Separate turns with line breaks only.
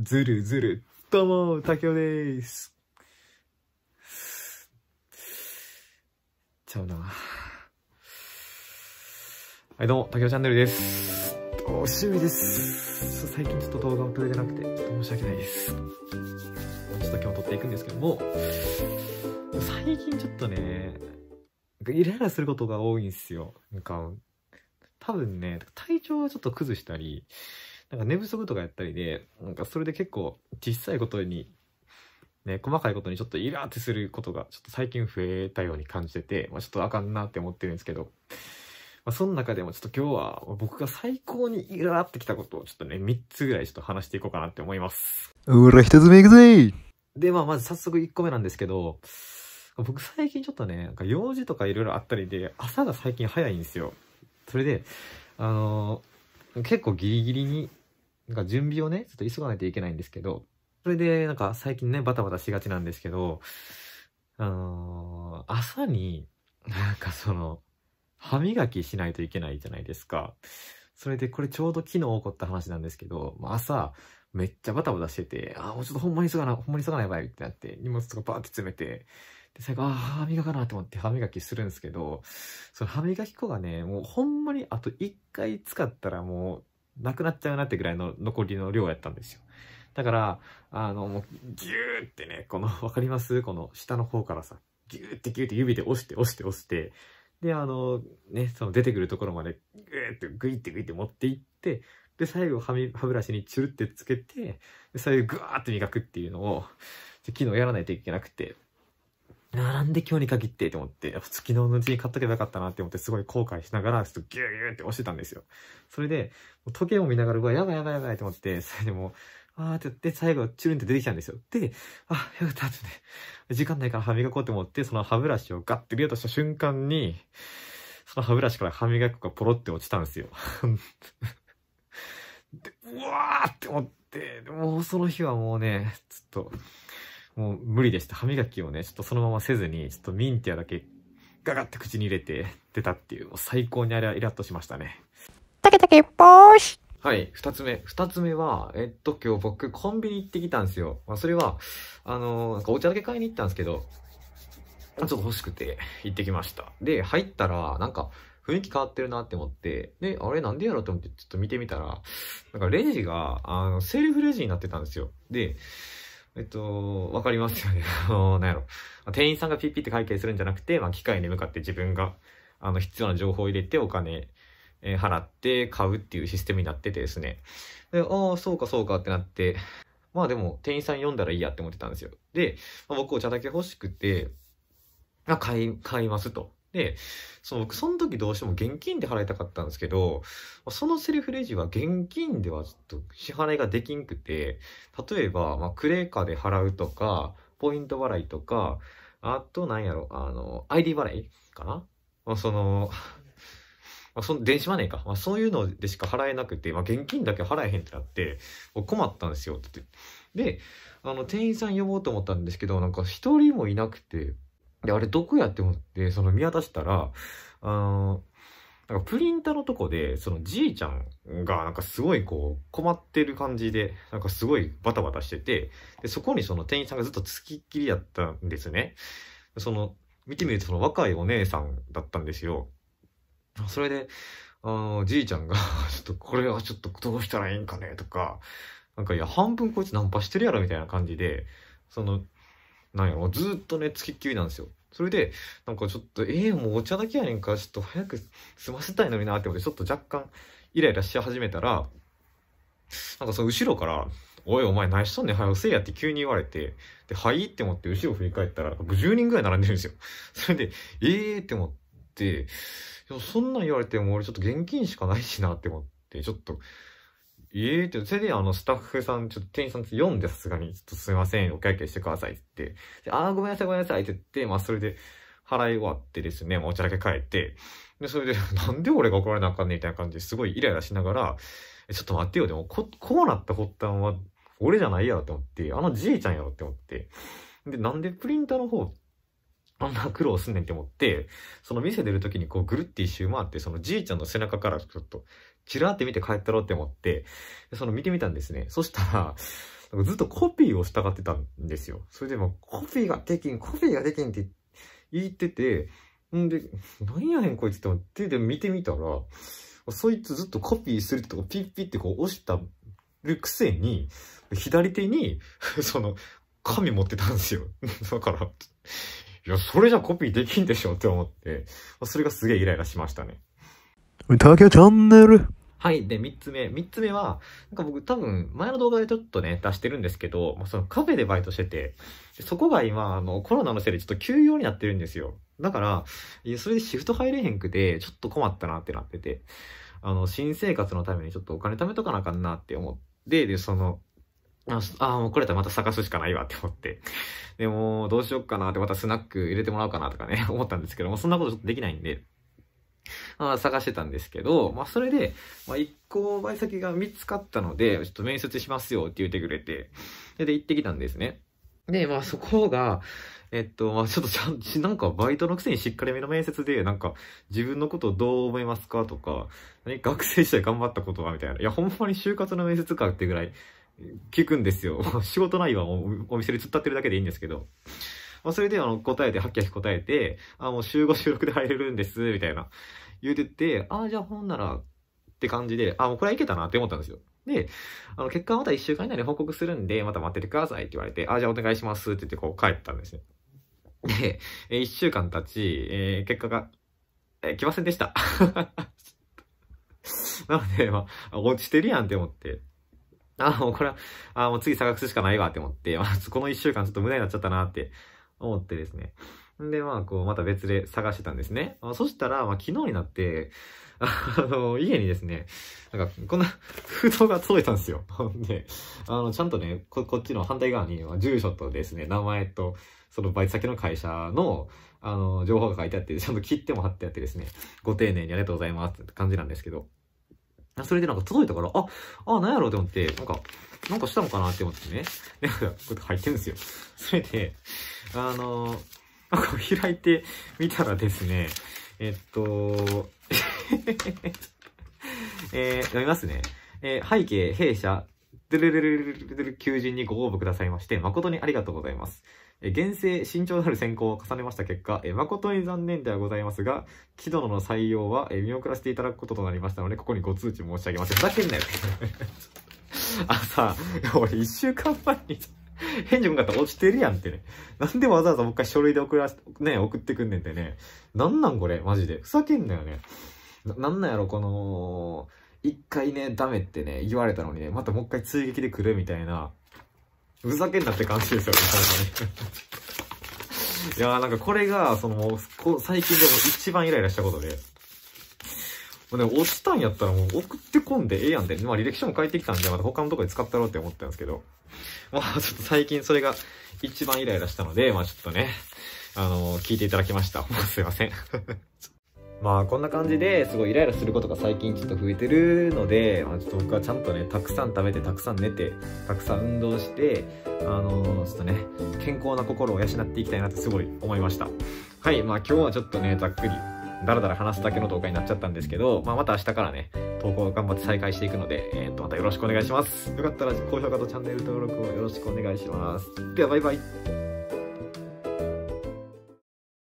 ずるずる。どうも、竹雄です。ちゃうな。はい、どうも、竹雄チャンネルです。お趣味です。最近ちょっと動画を撮れてなくて、ちょっと申し訳ないです。ちょっと今日撮っていくんですけども、最近ちょっとね、イライラすることが多いんですよ。なんか、多分ね、体調をちょっと崩したり、なんか寝不足とかやったりで、なんかそれで結構小さいことに、ね、細かいことにちょっとイラーってすることがちょっと最近増えたように感じてて、まあ、ちょっとあかんなって思ってるんですけど、まあ、その中でもちょっと今日は僕が最高にイラーってきたことをちょっとね、3つぐらいちょっと話していこうかなって思います。うら、一つ目いくぜで、まあまず早速1個目なんですけど、僕最近ちょっとね、なんか用事とかいろいろあったりで、朝が最近早いんですよ。それで、あのー、結構ギリギリになんか準備をね、ちょっと急がないといけないんですけど、それでなんか最近ね、バタバタしがちなんですけど、あのー、朝に、なんかその、歯磨きしないといけないじゃないですか。それでこれちょうど昨日起こった話なんですけど、まあ、朝、めっちゃバタバタしてて、あ、もうちょっとほんまに急がな、ほんまに急がないばいってなって、荷物とかバーって詰めて、で、最後、あ歯磨かなと思って歯磨きするんですけど、その歯磨き粉がね、もうほんまにあと一回使ったらもうなくなっちゃうなってぐらいの残りの量やったんですよ。だから、あの、もう、ギューってね、この、わかりますこの下の方からさ、ギューってギューって指で押して押して押して、で、あの、ね、その出てくるところまで、ぐーってグイってグイって持っていって、で、最後歯ブラシにチュルってつけて、で、最後グワーって磨くっていうのを、昨日やらないといけなくて、なんで今日に限って思って、やっぱ昨日のうちに買っとけばよかったなって思って、すごい後悔しながら、ちょっとギューギューって押してたんですよ。それで、時計を見ながら、うわ、やばいやばいやばいと思って、それでもう、あーって言って、最後、チュルンって出てきたんですよ。で、あ、よかったってね、時間ないから歯磨こうって思って、その歯ブラシをガッて入れようとした瞬間に、その歯ブラシから歯磨き粉がポロって落ちたんですよ。で、うわーって思って、もうその日はもうね、ちょっと、もう無理でした。歯磨きをね、ちょっとそのまませずに、ちょっとミンティアだけガガって口に入れて出たっていう、もう最高にあれはイラッとしましたね。たけたけ、ぽーしはい、二つ目。二つ目は、えっと、今日僕、コンビニ行ってきたんですよ。まあ、それは、あのー、なんかお茶だけ買いに行ったんですけど、ちょっと欲しくて行ってきました。で、入ったら、なんか、雰囲気変わってるなって思って、で、あれなんでやろうと思ってちょっと見てみたら、なんかレジが、あの、セルフレジになってたんですよ。で、えっと、わかりますよね。あの、なんやろ。店員さんがピッピって会計するんじゃなくて、まあ、機械に向かって自分が、あの、必要な情報を入れてお金、えー、払って買うっていうシステムになっててですね。で、ああ、そうかそうかってなって、まあでも店員さん読んだらいいやって思ってたんですよ。で、まあ、僕お茶だけ欲しくて、あ買い、買いますと。で、そのその時どうしても現金で払いたかったんですけど、そのセルフレジは現金ではちょっと支払いができんくて、例えば、まあ、クレーカーで払うとか、ポイント払いとか、あと、なんやろ、あの、ID 払いかな、まあ、その、まあ、その電子マネーか、まあ、そういうのでしか払えなくて、まあ、現金だけ払えへんってなって、困ったんですよ、って。で、あの、店員さん呼ぼうと思ったんですけど、なんか一人もいなくて、で、あれどこやって思って、その見渡したら、あの、なんかプリンターのとこで、そのじいちゃんがなんかすごいこう困ってる感じで、なんかすごいバタバタしてて、で、そこにその店員さんがずっとつきっきりだったんですね。その、見てみるとその若いお姉さんだったんですよ。それで、あの、じいちゃんが ちょっとこれはちょっとどうしたらいいんかねとか、なんかいや、半分こいつナンパしてるやろみたいな感じで、その、なんやろ、ずっとね、つきっきりなんですよ。それで、なんかちょっと、ええー、もうお茶だけやねんから、ちょっと早く済ませたいのになって思って、ちょっと若干イライラし始めたら、なんかその後ろから、おいお前何しとんねん、早せえやって急に言われて、で、はいって思って後ろ振り返ったら、50人ぐらい並んでるんですよ。それで、ええー、って思って、そんなん言われても俺ちょっと現金しかないしなって思って、ちょっと、ええー、って、それであの、スタッフさん、ちょっと店員さん読んでさすがに、ちょっとすいません、お会計してくださいってああ、ごめんなさい、ごめんなさいって言って、まあ、それで、払い終わってですね、お茶だけ帰って、で、それで、なんで俺が怒られなあかんねみたいな感じですごいイライラしながら、ちょっと待ってよ、でも、こ、こうなった発端は、俺じゃないやろって思って、あのじいちゃんやろって思って、で、なんでプリンターの方、あんな苦労すんねんって思って、その店出るときにこうぐるって一周回って、そのじいちゃんの背中からちょっとチラーって見て帰ったろうって思って、その見てみたんですね。そしたら、ずっとコピーをしたがってたんですよ。それでも、コピーができん、コピーができんって言ってて、んで、なんやねんこいつって思って、で見てみたら、そいつずっとコピーするとこピッピってこう押したるくせに、左手に、その、紙持ってたんですよ。だから、いや、それじゃコピーできんでしょって思って、それがすげえイライラしましたね。歌けチャンネルはい。で、3つ目。3つ目は、なんか僕多分、前の動画でちょっとね、出してるんですけど、まあ、そのカフェでバイトしてて、そこが今、あの、コロナのせいでちょっと休業になってるんですよ。だから、それでシフト入れへんくて、ちょっと困ったなってなってて、あの、新生活のためにちょっとお金貯めとかなあかんなって思って、で、その、ああ、もうこれだったらまた探すしかないわって思って。でも、どうしよっかなって、またスナック入れてもらおうかなとかね、思ったんですけども、そんなことちょっとできないんで、あ探してたんですけど、まあ、それで、まあ、一個売先が見つかったので、ちょっと面接しますよって言ってくれて、で、行ってきたんですね。で、まあ、そこが、えっと、まあ、ちょっとちゃん、となんかバイトのくせにしっかりめの面接で、なんか、自分のことをどう思いますかとか、何学生時代頑張ったことはみたいな。いや、ほんまに就活の面接かってぐらい聞くんですよ。仕事ないわ、お店で突っ立ってるだけでいいんですけど。まあ、それであの答えて、はっきゃき答えて、あ、もう週5週6で入れるんです、みたいな言うてて、あ、じゃあほんならって感じで、あ、もうこれはいけたなって思ったんですよ。で、あの結果はまた1週間以内に報告するんで、また待っててくださいって言われて、あ、じゃあお願いしますって言ってこう帰ったんですね。で、1週間経ち、えー、結果が、えー、来ませんでした。なので、まあ、落ちてるやんって思って。あ、もうこれは、あ、もう次探すしかないわって思って、まあ、この1週間ちょっと無駄になっちゃったなって思ってですね。で、まあ、こう、また別で探してたんですね。あそしたら、まあ、昨日になって、あの、家にですね、なんか、こんな封筒が届いたんですよ。で、あの、ちゃんとね、ここっちの反対側に、住所とですね、名前と、そのバイト先の会社の、あの、情報が書いてあって、ちゃんと切っても貼ってあってですね、ご丁寧にありがとうございますって感じなんですけど、それでなんか届いたから、あ、あ、なんやろうと思って、なんか、なんかしたのかなって思ってね。で、なんか、こうやって入ってるんですよ。それで、あのー、なんか開いてみたらですね、えっと、えー、読みますね。えー、背景、弊社、ドゥルルルルルル求人にご応募くださいまして、誠にありがとうございます。厳正慎重なる選考を重ねました結果、え誠に残念ではございますが、木戸の採用は、え見送らせていただくこととなりましたので、ここにご通知申し上げます。ふざけんなよ。あ、さ、俺一週間前に返事もかったら落ちてるやんってね。なんでわざわざもう一回書類で送らせね、送ってくんねんってね。なんなんこれ、マジで。ふざけんなよね。な、なんなんやろ、この、一回ね、ダメってね、言われたのにね、またもう一回追撃で来るみたいな。ふざけんなって感じですよね、本当に。いやーなんかこれが、その、最近でも一番イライラしたことで。もうね、落ちたんやったらもう送ってこんでええやんで、まあ履歴書も書いてきたんで、また他のとこで使ったろうって思ったんですけど、まあちょっと最近それが一番イライラしたので、まあちょっとね、あのー、聞いていただきました。すいません。まあこんな感じですごいイライラすることが最近ちょっと増えてるので、まあ、ちょっと僕はちゃんとねたくさん食べてたくさん寝てたくさん運動してあのー、ちょっとね健康な心を養っていきたいなってすごい思いましたはいまあ今日はちょっとねざっくりだらだら話すだけの動画になっちゃったんですけど、まあ、また明日からね投稿頑張って再開していくので、えー、っとまたよろしくお願いしますよかったら高評価とチャンネル登録をよろしくお願いしますではバイバイ